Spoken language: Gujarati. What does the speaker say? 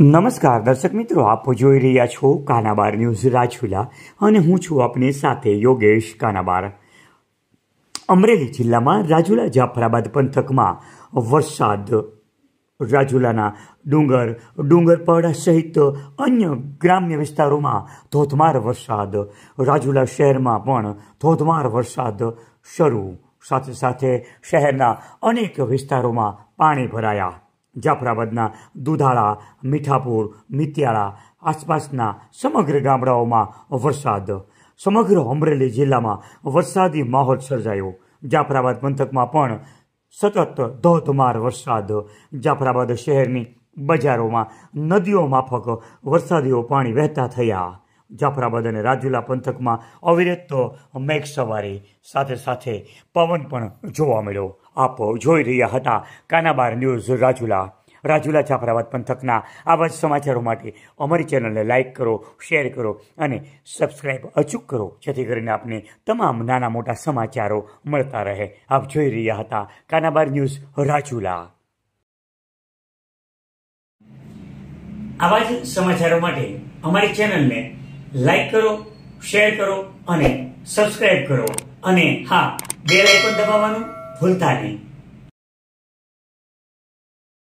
નમસ્કાર દર્શક મિત્રો આપ જોઈ રહ્યા છો કાનાબાર ન્યૂઝ રાજુલા અને હું છું આપની સાથે યોગેશ કાનાબાર અમરેલી જિલ્લામાં રાજુલા જાફરાબાદ પંથકમાં વરસાદ રાજુલાના ડુંગર ડુંગરપાડા સહિત અન્ય ગ્રામ્ય વિસ્તારોમાં ધોધમાર વરસાદ રાજુલા શહેરમાં પણ ધોધમાર વરસાદ શરૂ સાથે સાથે શહેરના અનેક વિસ્તારોમાં પાણી ભરાયા જાફરાબાદના દુધાળા મીઠાપુર મિત્યાળા આસપાસના સમગ્ર ગામડાઓમાં વરસાદ સમગ્ર અમરેલી જિલ્લામાં વરસાદી માહોલ સર્જાયો જાફરાબાદ પંથકમાં પણ સતત ધોધમાર વરસાદ જાફરાબાદ શહેરની બજારોમાં નદીઓ માફક વરસાદીઓ પાણી વહેતા થયા જાફરાબાદ અને રાજુલા પંથકમાં અવિરત મેઘ સવારી સાથે સાથે પવન પણ જોવા મળ્યો આપ જોઈ રહ્યા હતા કાનાબાર ન્યૂઝ રાજુલા રાજુલા જાફરાબાદ પંથકના આવા જ સમાચારો માટે અમારી ચેનલને લાઇક કરો શેર કરો અને સબસ્ક્રાઈબ અચૂક કરો જેથી કરીને આપને તમામ નાના મોટા સમાચારો મળતા રહે આપ જોઈ રહ્યા હતા કાનાબાર ન્યૂઝ રાજુલા આવા જ સમાચારો માટે અમારી ચેનલને લાઈક કરો શેર કરો અને સબસ્ક્રાઇબ કરો અને હા બેલ આઇકન દબાવવાનું ભૂલતા નહીં